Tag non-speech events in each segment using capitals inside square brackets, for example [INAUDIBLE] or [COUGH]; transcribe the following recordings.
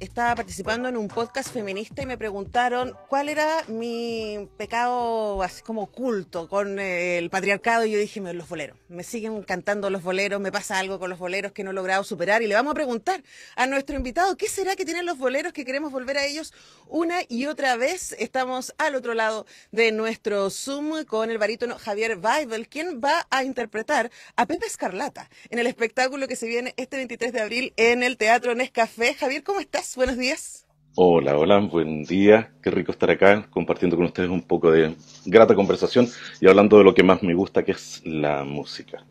estaba participando en un podcast feminista y me preguntaron cuál era mi pecado así como oculto con eh, el patriarcado y yo dije, los boleros, me siguen cantando los boleros, me pasa algo con los boleros que no he logrado superar y le vamos a preguntar a nuestro invitado, ¿qué será que tienen los boleros que queremos volver a ellos una y otra vez? Estamos al otro lado de nuestro Zoom con el barítono Javier Weibel, quien va a interpretar a Pepe Escarlata en el espectáculo que se viene este 23 de abril en el Teatro Nescafé. Javier, ¿cómo estás? Buenos días. Hola, hola, buen día. Qué rico estar acá compartiendo con ustedes un poco de grata conversación y hablando de lo que más me gusta, que es la música.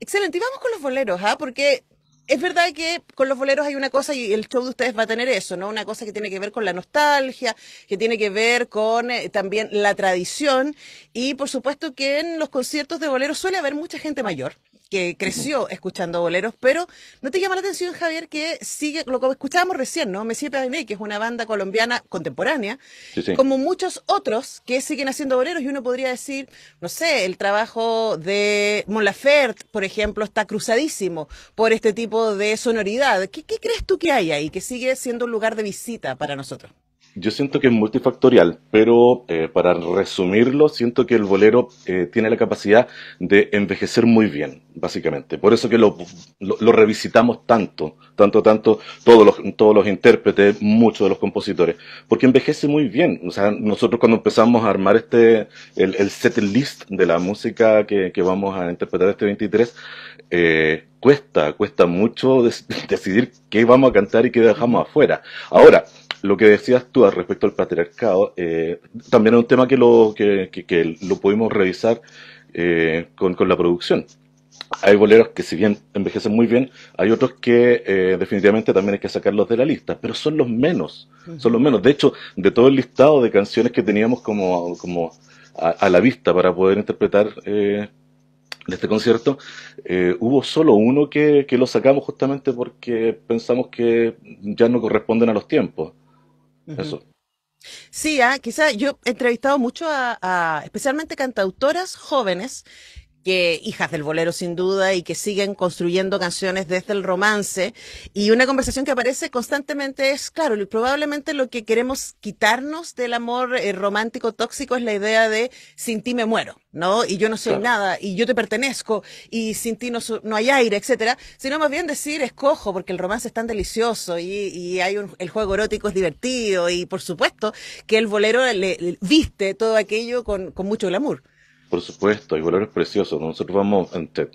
Excelente, y vamos con los boleros, ¿ah? Porque es verdad que con los boleros hay una cosa y el show de ustedes va a tener eso, ¿no? Una cosa que tiene que ver con la nostalgia, que tiene que ver con eh, también la tradición y por supuesto que en los conciertos de boleros suele haber mucha gente mayor que creció escuchando boleros, pero ¿no te llama la atención, Javier, que sigue lo que escuchábamos recién, ¿no? Messi mí que es una banda colombiana contemporánea, como muchos otros que siguen haciendo boleros, y uno podría decir, no sé, el trabajo de Mon por ejemplo, está cruzadísimo por este tipo de sonoridad. ¿Qué, qué crees tú que hay ahí, que sigue siendo un lugar de visita para nosotros? yo siento que es multifactorial, pero eh, para resumirlo, siento que el bolero eh, tiene la capacidad de envejecer muy bien, básicamente. Por eso que lo, revisitamos tanto, tanto, tanto, todos los, todos los intérpretes, muchos de los compositores, porque envejece muy bien. O sea, nosotros cuando empezamos a armar este, el, set list de la música que, vamos a interpretar este 23, eh, cuesta, cuesta mucho [LAUGHS] decidir qué vamos a cantar y qué dejamos afuera. Ahora, lo que decías tú al respecto al patriarcado, eh, también es un tema que lo, que, lo pudimos revisar eh, con, la producción. Hay boleros que si bien envejecen muy bien, hay otros que eh, definitivamente también hay que sacarlos de la lista, pero son los menos, son los menos. De hecho, de todo el listado de canciones que teníamos como, como a, la vista para poder interpretar este concierto, hubo solo uno que, lo sacamos justamente porque pensamos que ya no corresponden a los tiempos. Sí, ah, quizá quizás yo he entrevistado mucho a, a, especialmente cantautoras jóvenes que hijas del bolero sin duda y que siguen construyendo canciones desde el romance. Y una conversación que aparece constantemente es, claro, y probablemente lo que queremos quitarnos del amor eh, romántico tóxico es la idea de sin ti me muero, ¿no? Y yo no soy nada, y yo te pertenezco, y sin ti no, no hay aire, etcétera. Sino más bien decir, escojo, porque el romance es tan delicioso y, y hay un, el juego erótico es divertido y por supuesto que el bolero le viste todo aquello con, con mucho glamour por supuesto, hay valores preciosos. Nosotros vamos, entre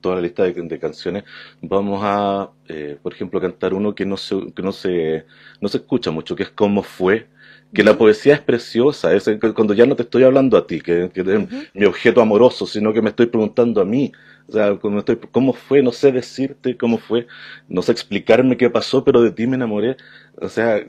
toda la lista de, canciones, vamos a, eh, por ejemplo, cantar uno que no se, que no se, no se escucha mucho, que es cómo fue. Que la poesía es preciosa, cuando ya no te estoy hablando a ti, que, es mi objeto amoroso, sino que me estoy preguntando a mí, o sea, como estoy, ¿cómo fue? No sé decirte cómo fue, no sé explicarme qué pasó, pero de ti me enamoré. O sea,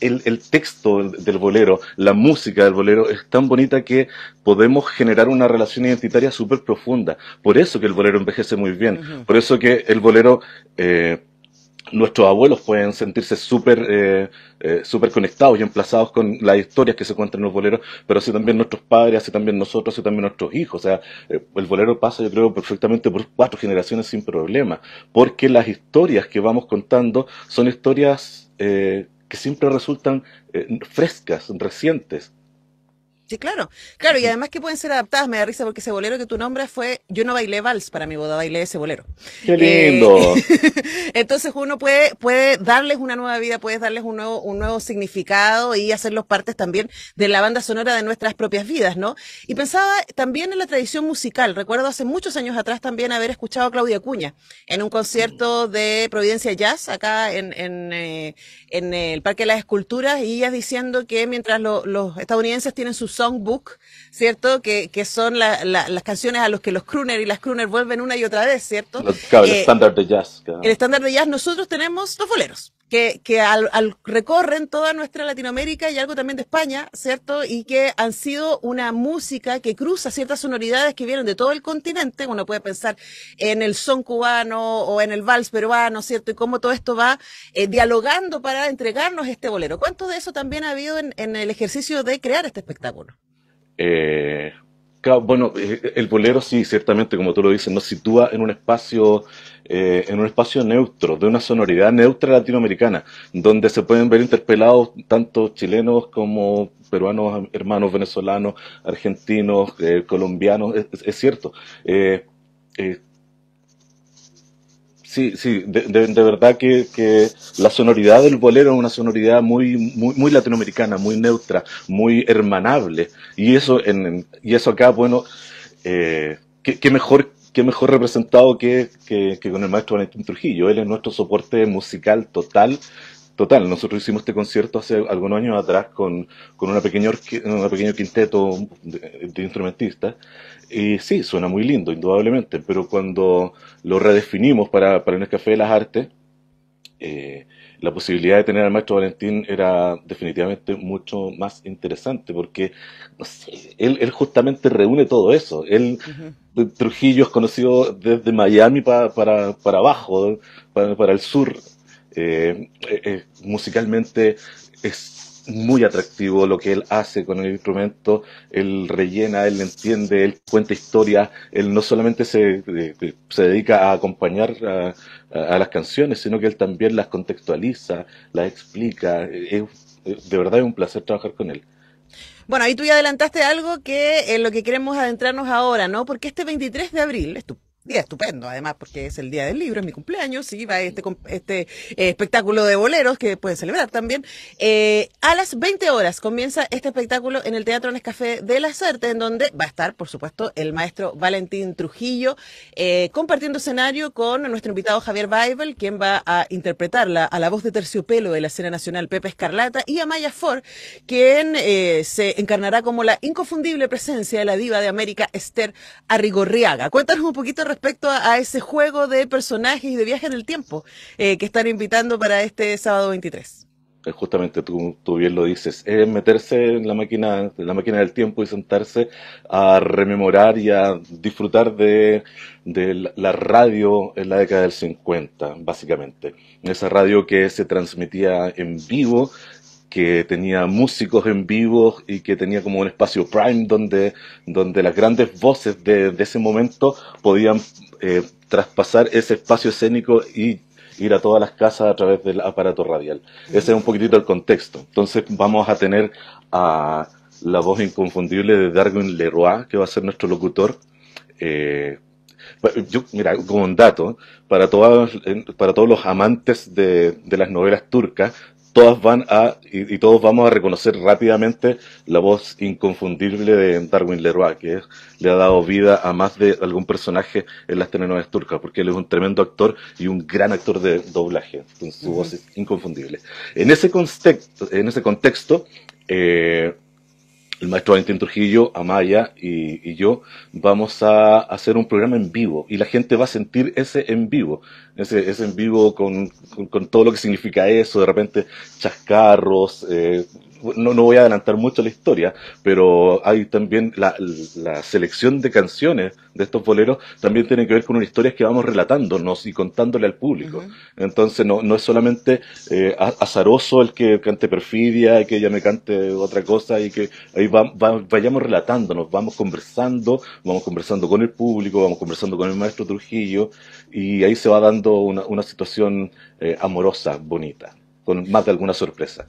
el, texto del bolero, la música del bolero es tan bonita que podemos generar una relación identitaria súper profunda. Por eso que el bolero envejece muy bien. Por eso que el bolero... Eh, nuestros abuelos pueden sentirse eh, eh, súper conectados y emplazados con las historias que se cuentan en los boleros, pero así también nuestros padres, así también nosotros, así también nuestros hijos. O sea, el bolero pasa, yo creo, perfectamente por cuatro generaciones sin problema, porque las historias que vamos contando son historias que siempre resultan eh, frescas, recientes, Sí, claro. Claro, y además que pueden ser adaptadas. Me da risa porque ese bolero que tu nombre fue. Yo no bailé vals para mi boda, bailé ese bolero. ¡Qué eh, lindo! [LAUGHS] entonces uno puede, puede darles una nueva vida, puedes darles un nuevo, un nuevo significado y hacerlos partes también de la banda sonora de nuestras propias vidas, ¿no? Y pensaba también en la tradición musical. Recuerdo hace muchos años atrás también haber escuchado a Claudia Cuña en un concierto de Providencia Jazz acá en, eh, el Parque de las Esculturas y ella diciendo que mientras los estadounidenses tienen sus songbook, ¿cierto? Que, que son las canciones a las que los crooner y las crooner vuelven una y otra vez, ¿cierto? Eh, el estándar de jazz. El estándar de jazz, nosotros tenemos los boleros que, que al, recorren toda nuestra Latinoamérica y algo también de España, ¿cierto? Y que han sido una música que cruza ciertas sonoridades que vienen de todo el continente. Uno puede pensar en el son cubano o en el vals peruano, ¿cierto? Y cómo todo esto va eh, dialogando para entregarnos este bolero. ¿Cuánto de eso también ha habido en, en el ejercicio de crear este espectáculo? Eh, bueno, eh, el bolero sí, ciertamente, como tú lo dices, nos sitúa en un espacio, eh, en un espacio neutro, de una sonoridad neutra latinoamericana, donde se pueden ver interpelados tanto chilenos como peruanos, hermanos venezolanos, argentinos, eh, colombianos, es, cierto. Eh, Sí, sí, de, verdad que, la sonoridad del bolero es una sonoridad muy, muy, muy latinoamericana, muy neutra, muy hermanable. Y eso, en, y eso acá, bueno, eh, qué, mejor, qué mejor representado que, que, con el maestro Valentín Trujillo. Él es nuestro soporte musical total total, nosotros hicimos este concierto hace algunos años atrás con, con una pequeña un pequeño quinteto de instrumentistas y sí, suena muy lindo, indudablemente, pero cuando lo redefinimos para, para el Café de las Artes, eh, la posibilidad de tener al maestro Valentín era definitivamente mucho más interesante porque él, justamente reúne todo eso. Él, Trujillo es conocido desde Miami para, para abajo, para, el sur. Eh, eh, musicalmente es muy atractivo lo que él hace con el instrumento, él rellena, él entiende, él cuenta historias, él no solamente se, eh, eh, se dedica a acompañar a, las canciones, sino que él también las contextualiza, las explica, eh, es, de verdad es un placer trabajar con él. Bueno, ahí tú ya adelantaste algo que en lo que queremos adentrarnos ahora, ¿no? Porque este 23 de abril, es tu Día estupendo, además, porque es el día del libro, es mi cumpleaños, y va este, este eh, espectáculo de boleros que pueden celebrar también. Eh, a las 20 horas comienza este espectáculo en el Teatro Nescafé de la Artes, en donde va a estar, por supuesto, el maestro Valentín Trujillo, eh, compartiendo escenario con nuestro invitado Javier Baibel, quien va a interpretar a la voz de terciopelo de la escena nacional Pepe Escarlata, y a Maya Ford, quien se encarnará como la inconfundible presencia de la diva de América, Esther Arrigorriaga. Cuéntanos un poquito respecto a, ese juego de personajes y de viaje en el tiempo eh, que están invitando para este sábado 23. Justamente tú, tú bien lo dices, es meterse en la máquina, la máquina del tiempo y sentarse a rememorar y a disfrutar de, de la radio en la década del 50, básicamente. Esa radio que se transmitía en vivo que tenía músicos en vivo y que tenía como un espacio prime donde, donde las grandes voces de, de ese momento podían eh, traspasar ese espacio escénico y ir a todas las casas a través del aparato radial. Ese es un poquitito el contexto. Entonces vamos a tener a la voz inconfundible de Darwin Leroy, que va a ser nuestro locutor. Eh, yo, mira, como un dato, para, todas, para todos los amantes de, de las novelas turcas, todas van a, y, todos vamos a reconocer rápidamente la voz inconfundible de Darwin Leroy, que le ha dado vida a más de algún personaje en las telenovelas turcas, porque él es un tremendo actor y un gran actor de doblaje, con su voz es inconfundible. En ese, contexto, en ese contexto eh, el maestro Valentín Trujillo, Amaya y, y, yo vamos a hacer un programa en vivo y la gente va a sentir ese en vivo, ese, ese en vivo con, con, con todo lo que significa eso, de repente chascarros, eh, no, no voy a adelantar mucho la historia, pero hay también la, selección de canciones de estos boleros también tiene que ver con una historia que vamos relatándonos y contándole al público. Entonces no, es solamente eh, azaroso el que cante perfidia, que ella me cante otra cosa y que ahí vayamos relatándonos, vamos conversando, vamos conversando con el público, vamos conversando con el maestro Trujillo y ahí se va dando una, situación eh, amorosa, bonita, con más de alguna sorpresa.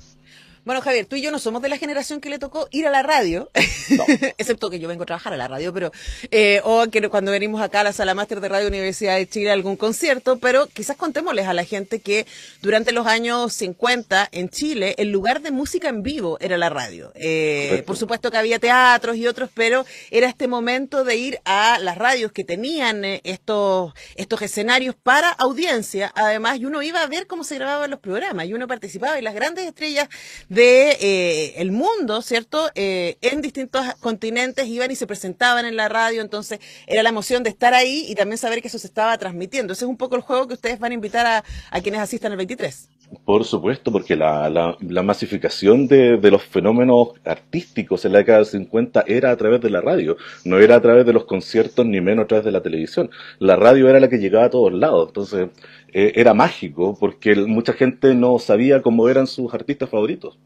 Bueno, Javier, tú y yo no somos de la generación que le tocó ir a la radio, [LAUGHS] excepto que yo vengo a trabajar a la radio, pero eh, o que cuando venimos acá a la sala máster de Radio Universidad de Chile a algún concierto, pero quizás contémosles a la gente que durante los años 50 en Chile el lugar de música en vivo era la radio. Eh, por supuesto que había teatros y otros, pero era este momento de ir a las radios que tenían eh, estos, estos escenarios para audiencia, además, y uno iba a ver cómo se grababan los programas y uno participaba y las grandes estrellas de eh, el mundo, ¿cierto? Eh, en distintos continentes iban y se presentaban en la radio, entonces era la emoción de estar ahí y también saber que eso se estaba transmitiendo. Ese es un poco el juego que ustedes van a invitar a, quienes asistan el 23. Por supuesto, porque la, la, masificación de, los fenómenos artísticos en la década del 50 era a través de la radio, no era a través de los conciertos ni menos a través de la televisión. La radio era la que llegaba a todos lados, entonces eh, era mágico porque mucha gente no sabía cómo eran sus artistas favoritos.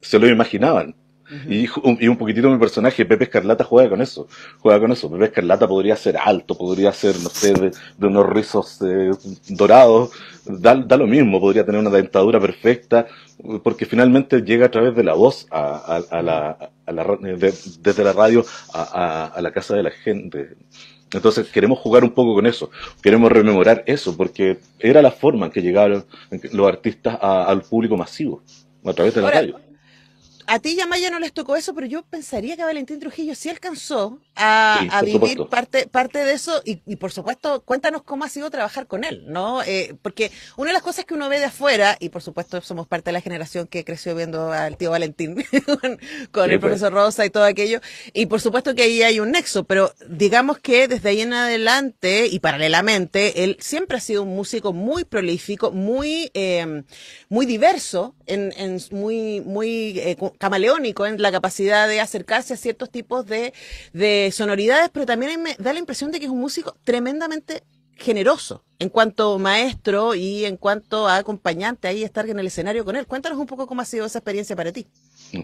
Se lo imaginaban. Y un, un poquitito mi personaje, Pepe Escarlata, juega con eso. Juega con eso. Pepe Escarlata podría ser alto, podría ser, no sé, de, unos rizos eh, dorados. Da, lo mismo, podría tener una dentadura perfecta, porque finalmente llega a través de la voz a, la, desde la radio a, la casa de la gente. Entonces queremos jugar un poco con eso, queremos rememorar eso, porque era la forma en que llegaron los artistas al público masivo, a través de la radio a ti Yamaya no les tocó eso, pero yo pensaría que Valentín Trujillo sí alcanzó a, vivir parte, parte de eso y, por supuesto cuéntanos cómo ha sido trabajar con él, ¿no? Eh, porque una de las cosas que uno ve de afuera, y por supuesto somos parte de la generación que creció viendo al tío Valentín [LAUGHS] con, el pues. profesor Rosa y todo aquello, y por supuesto que ahí hay un nexo, pero digamos que desde ahí en adelante y paralelamente, él siempre ha sido un músico muy prolífico, muy, eh, muy diverso, en, muy, muy eh, camaleónico en la capacidad de acercarse a ciertos tipos de, sonoridades, pero también me da la impresión de que es un músico tremendamente generoso en cuanto maestro y en cuanto a acompañante ahí estar en el escenario con él. Cuéntanos un poco cómo ha sido esa experiencia para ti.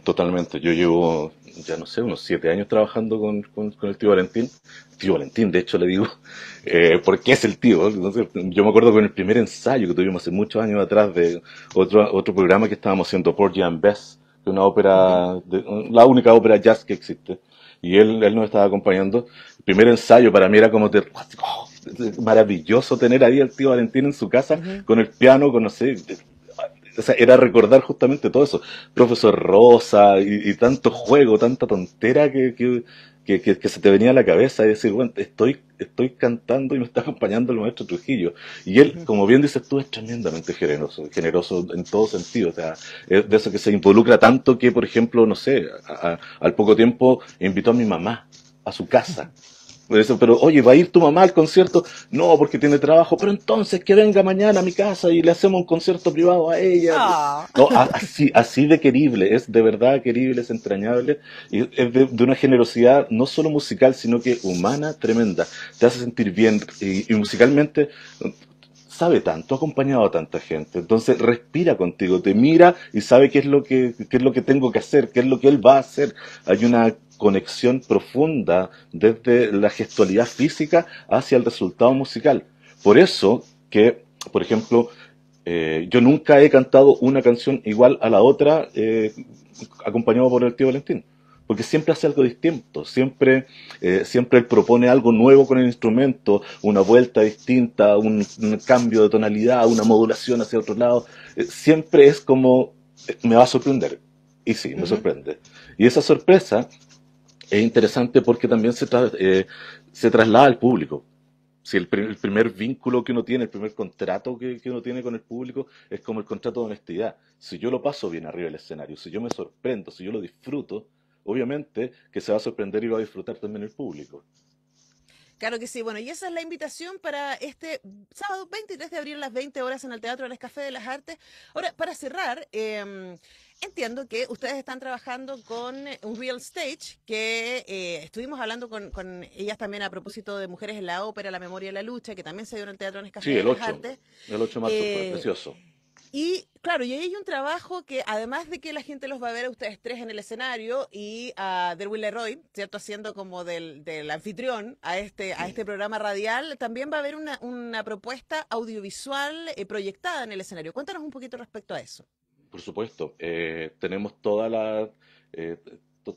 Totalmente. Yo llevo, ya no sé, unos siete años trabajando con, el tío Valentín. Tío Valentín, de hecho, le digo, [LAUGHS] eh, porque es el tío. yo me acuerdo con el primer ensayo que tuvimos hace muchos años atrás de otro, otro programa que estábamos haciendo, por Jan Bess una ópera, la única ópera jazz que existe. Y él, él nos estaba acompañando. El primer ensayo para mí era como de, oh, maravilloso tener ahí al tío Valentín en su casa con el piano, con no sé, o sea, era recordar justamente todo eso. Profesor Rosa y, tanto juego, tanta tontera que, que, se te venía a la cabeza y decir, bueno, estoy, estoy cantando y me está acompañando el maestro Trujillo. Y él, como bien dices tú, es tremendamente generoso, generoso en todo sentido. O sea, es de eso que se involucra tanto que, por ejemplo, no sé, al poco tiempo invitó a mi mamá a su casa eso, pero oye, ¿va a ir tu mamá al concierto? No, porque tiene trabajo, pero entonces que venga mañana a mi casa y le hacemos un concierto privado a ella. Ah. así, así de querible, es de verdad querible, es entrañable, y es de, una generosidad no solo musical, sino que humana tremenda. Te hace sentir bien y, musicalmente sabe tanto, ha acompañado a tanta gente, entonces respira contigo, te mira y sabe qué es lo que qué es lo que tengo que hacer, qué es lo que él va a hacer. Hay una conexión profunda desde la gestualidad física hacia el resultado musical. Por eso que, por ejemplo, eh, yo nunca he cantado una canción igual a la otra eh, acompañado por el tío Valentín porque siempre hace algo distinto, siempre, eh, siempre propone algo nuevo con el instrumento, una vuelta distinta, un, cambio de tonalidad, una modulación hacia otro lado, siempre es como, me va a sorprender, y sí, me sorprende. Y esa sorpresa es interesante porque también se, eh, se traslada al público. Si el, primer vínculo que uno tiene, el primer contrato que, uno tiene con el público es como el contrato de honestidad. Si yo lo paso bien arriba del escenario, si yo me sorprendo, si yo lo disfruto, obviamente que se va a sorprender y va a disfrutar también el público. Claro que sí. Bueno, y esa es la invitación para este sábado 23 de abril a las 20 horas en el Teatro de las Café de las Artes. Ahora, para cerrar, eh, Entiendo que ustedes están trabajando con eh, un real stage que eh, estuvimos hablando con, ellas también a propósito de Mujeres en la Ópera, La Memoria y la Lucha, que también se dio en el Teatro en Escafé Sí, el 8, el 8 de eh, precioso. Y claro, y ahí hay un trabajo que además de que la gente los va a ver a ustedes tres en el escenario y a Derwin Leroy, ¿cierto? Haciendo como del, anfitrión este, a este, programa radial, también va a haber una, propuesta audiovisual proyectada en el escenario. Cuéntanos un poquito respecto a eso. Por supuesto, eh, tenemos toda la... Eh,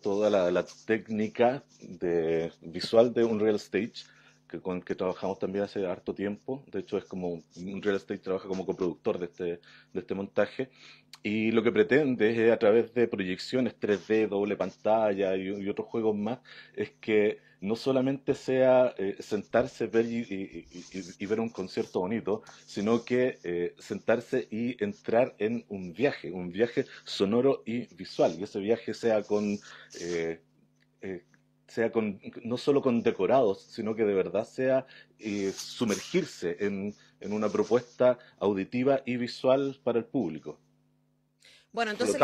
toda la, técnica de, visual de un real Stage, que con que trabajamos también hace harto tiempo. De hecho, es como un real estate trabaja como coproductor de este, de este montaje. Y lo que pretende es, eh, a través de proyecciones 3D, doble pantalla y, otros juegos más, es que no solamente sea eh, sentarse ver y, ver un concierto bonito, sino que eh, sentarse y entrar en un viaje, un viaje sonoro y visual. Y ese viaje sea con sea con, no solo con decorados, sino que de verdad sea eh, sumergirse en, una propuesta auditiva y visual para el público. Bueno, entonces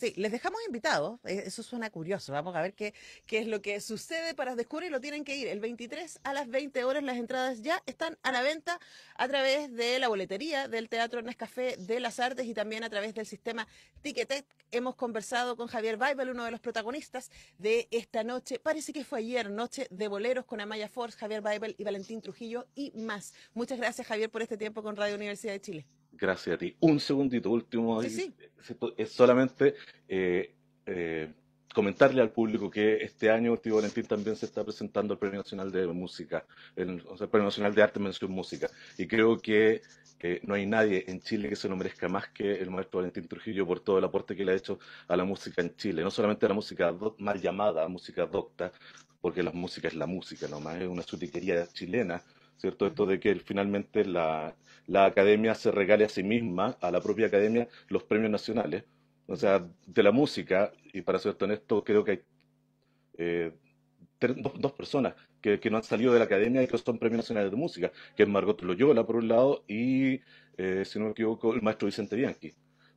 Sí, les dejamos invitados. Eh, eso suena curioso. Vamos a ver qué, qué es lo que sucede para descubrirlo. Tienen que ir el 23 a las 20 horas. Las entradas ya están a la venta a través de la boletería del Teatro Nescafé de las Artes y también a través del sistema Ticketet. Hemos conversado con Javier Weibel, uno de los protagonistas de esta noche. Parece que fue ayer, noche de boleros con Amaya Force, Javier Weibel y Valentín Trujillo y más. Muchas gracias, Javier, por este tiempo con Radio Universidad de Chile. Gracias a ti. Un segundito último. Es solamente eh, eh, comentarle al público que este año Tío Valentín también se está presentando el Premio Nacional de Música, el, Premio Nacional de Arte Mención Música. Y creo que no hay nadie en Chile que se lo merezca más que el maestro Valentín Trujillo por todo el aporte que le ha hecho a la música en Chile. No solamente a la música mal llamada, música docta, porque la música es la música más es una sutiquería chilena ¿cierto? Esto de que finalmente la, la academia se regale a sí misma, a la propia academia, los premios nacionales, o sea, de la música, y para ser honesto, creo que hay eh, dos, dos, personas que, no han salido de la academia y que son premios nacionales de música, que es Margot Loyola, por un lado, y, eh, si no me equivoco, el maestro Vicente Bianchi.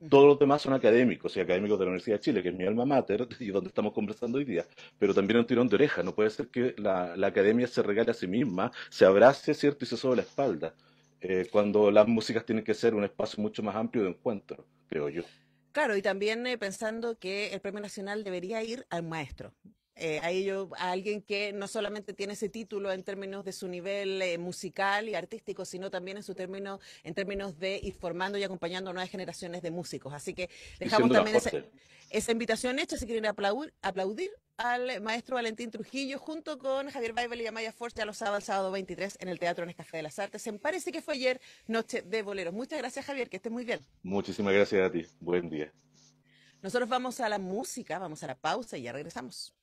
Todos los demás son académicos y académicos de la Universidad de Chile, que es mi alma mater [LAUGHS] y donde estamos conversando hoy día. Pero también un tirón de oreja. No puede ser que la, academia se regale a sí misma, se abrace, ¿cierto? Y se sobre la espalda. Eh, cuando las músicas tienen que ser un espacio mucho más amplio de encuentro, creo yo. Claro, y también eh, pensando que el Premio Nacional debería ir al maestro. Eh, a alguien que no solamente tiene ese título en términos de su nivel eh, musical y artístico, sino también en su término, en términos de ir formando y acompañando a nuevas generaciones de músicos. Así que dejamos también esa, invitación hecha, si quieren aplaudir, aplaudir al maestro Valentín Trujillo junto con Javier Baibel y Amaya Force ya los sábados, sábado 23 en el Teatro en de las Artes. En parece que fue ayer, Noche de Boleros. Muchas gracias, Javier, que estés muy bien. Muchísimas gracias a ti. Buen día. Nosotros vamos a la música, vamos a la pausa y ya regresamos.